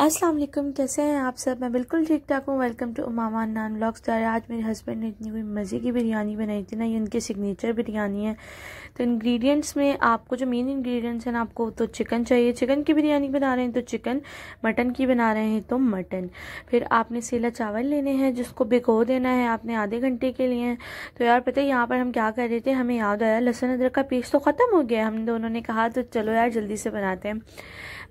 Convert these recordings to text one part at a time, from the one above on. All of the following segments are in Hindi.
अस्सलाम वालेकुम कैसे हैं आप सब मैं बिल्कुल ठीक ठाक हूँ वेलकम टू मामा नान ब्लॉग्स द्वारा आज मेरे हस्बैंड ने इतनी कोई मज़े की बिरयानी बनाई थी ना ये उनकी सिग्नेचर बिरयानी है तो इंग्रेडिएंट्स में आपको जो मेन इंग्रेडिएंट्स हैं ना आपको तो चिकन चाहिए चिकन की बिरयानी बना रहे हैं तो चिकन मटन की बना रहे हैं तो मटन फिर आपने सेला चावल लेने हैं जिसको भिगो देना है आपने आधे घंटे के लिए तो यार पता है यहाँ पर हम क्या कर रहे थे हमें याद आया लहसुन अदरक का पेस्ट तो ख़त्म हो गया हम दोनों ने कहा तो चलो यार जल्दी से बनाते हैं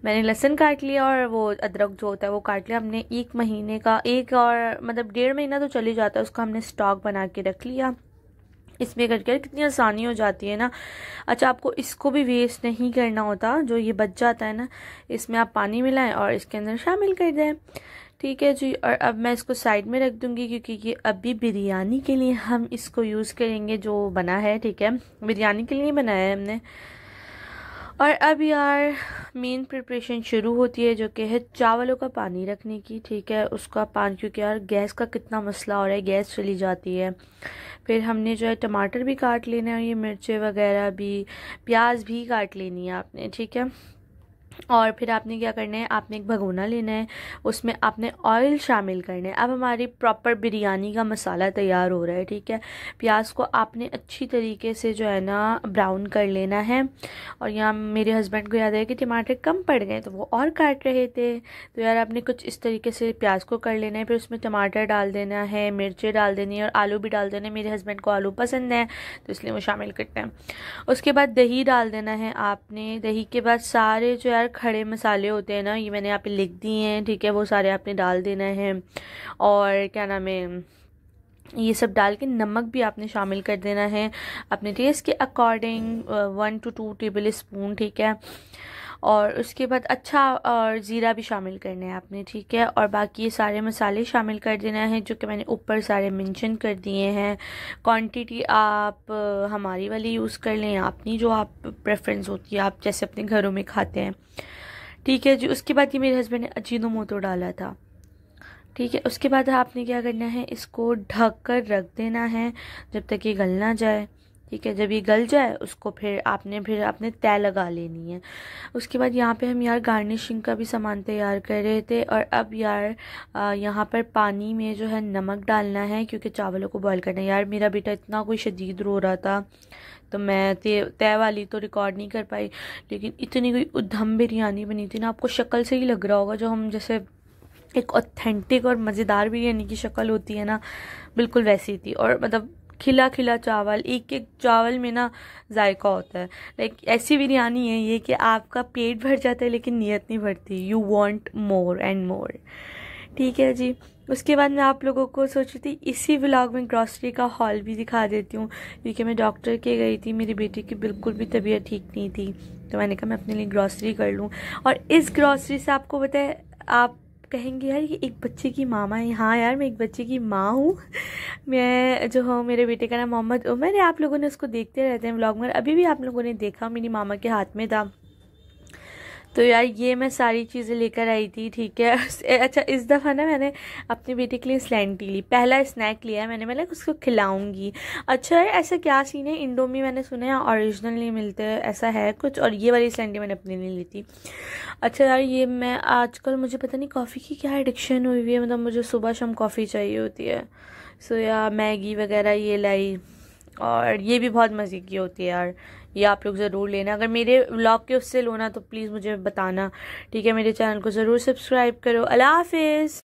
मैंने लहसुन काट लिया और वो अदरक जो होता है वो काट लिया हमने एक महीने का एक और मतलब डेढ़ महीना तो ही जाता है उसका हमने स्टॉक बना के रख लिया इसमें करके कितनी आसानी हो जाती है ना अच्छा आपको इसको भी वेस्ट नहीं करना होता जो ये बच जाता है ना इसमें आप पानी मिलाएं और इसके अंदर शामिल कर दें ठीक है जी और अब मैं इसको साइड में रख दूंगी क्योंकि ये अभी बिरयानी के लिए हम इसको यूज़ करेंगे जो बना है ठीक है बिरयानी के लिए बनाया है हमने और अब यार मेन प्रिपरेशन शुरू होती है जो कि है चावलों का पानी रखने की ठीक है उसका पानी क्योंकि यार गैस का कितना मसला हो रहा है गैस चली जाती है फिर हमने जो है टमाटर भी काट लेना है ये मिर्चें वगैरह भी प्याज भी काट लेनी है आपने ठीक है और फिर आपने क्या करना है आपने एक भगोना लेना है उसमें आपने ऑयल शामिल करना है अब हमारी प्रॉपर बिरयानी का मसाला तैयार हो रहा है ठीक है प्याज को आपने अच्छी तरीके से जो है ना ब्राउन कर लेना है और यहाँ मेरे हस्बैंड को याद है कि टमाटर कम पड़ गए तो वो और काट रहे थे तो यार आपने कुछ इस तरीके से प्याज को कर लेना है फिर उसमें टमाटर डाल देना है मिर्चें डाल देनी है और आलू भी डाल देना है मेरे हस्बैंड को आलू पसंद है तो इसलिए वो शामिल करते हैं उसके बाद दही डाल देना है आपने दही के बाद सारे जो यार खड़े मसाले होते हैं ना ये मैंने यहाँ पे लिख दिए हैं ठीक है वो सारे आपने डाल देना है और क्या नाम है ये सब डाल के नमक भी आपने शामिल कर देना है अपने टेस्ट के according one to to tablespoon ठीक है और उसके बाद अच्छा और ज़ीरा भी शामिल करना है आपने ठीक है और बाकी ये सारे मसाले शामिल कर देना है जो कि मैंने ऊपर सारे मेंशन कर दिए हैं क्वांटिटी आप हमारी वाली यूज़ कर लें अपनी जो आप प्रेफरेंस होती है आप जैसे अपने घरों में खाते हैं ठीक है जी उसके बाद ये मेरे हस्बैंड ने मोतो डाला था ठीक है उसके बाद आपने क्या करना है इसको ढक कर रख देना है जब तक ये गल ना जाए ठीक है जब ये गल जाए उसको फिर आपने फिर आपने तय लगा लेनी है उसके बाद यहाँ पे हम यार गार्निशिंग का भी सामान तैयार कर रहे थे और अब यार यहाँ पर पानी में जो है नमक डालना है क्योंकि चावलों को बॉईल करना है यार मेरा बेटा इतना कोई शदीद रो रहा था तो मैं तय वाली तो रिकॉर्ड नहीं कर पाई लेकिन इतनी कोई उधम बिरयानी बनी थी ना आपको शक्ल से ही लग रहा होगा जो हम जैसे एक ऑथेंटिक और मज़ेदार बिरयानी की शक्ल होती है ना बिल्कुल वैसी थी और मतलब खिला खिला चावल एक एक चावल में ना जायका होता है लाइक ऐसी बिरयानी है ये कि आपका पेट भर जाता है लेकिन नीयत नहीं भरती you want more and more ठीक है जी उसके बाद मैं आप लोगों को सोच रही थी इसी व्लॉग में ग्रॉसरी का हॉल भी दिखा देती हूँ क्योंकि मैं डॉक्टर के गई थी मेरी बेटी की बिल्कुल भी तबीयत ठीक नहीं थी तो मैंने कहा मैं अपने लिए ग्रॉसरी कर लूँ और इस ग्रॉसरी से आपको बताए आप कहेंगे यार ये एक बच्चे की मामा है हाँ यार मैं एक बच्चे की माँ हूँ मैं जो हूँ मेरे बेटे का नाम मोहम्मद उमर है आप लोगों ने उसको देखते रहते हैं ब्लॉग में अभी भी आप लोगों ने देखा मेरी मामा के हाथ में था तो यार ये मैं सारी चीज़ें लेकर आई थी ठीक है अच्छा इस दफ़ा ना मैंने अपनी बेटी के लिए स्लैंटी ली पहला स्नैक लिया है मैंने मैं उसको खिलाऊंगी अच्छा यार ऐसा क्या सीन है इंडोमी मैंने सुना है ओरिजिनल नहीं मिलते ऐसा है कुछ और ये वाली स्लैंडी मैंने अपने लिए ली थी अच्छा यार ये मैं आजकल मुझे पता नहीं कॉफ़ी की क्या एडिक्शन हुई हुई है मतलब मुझे सुबह शाम कॉफ़ी चाहिए होती है सो यार मैगी वगैरह ये लाई और ये भी बहुत मज़े की होती है यार ये आप लोग ज़रूर लेना अगर मेरे व्लॉग के उससे लोना तो प्लीज़ मुझे बताना ठीक है मेरे चैनल को ज़रूर सब्सक्राइब करो अल्लाह हाफिज़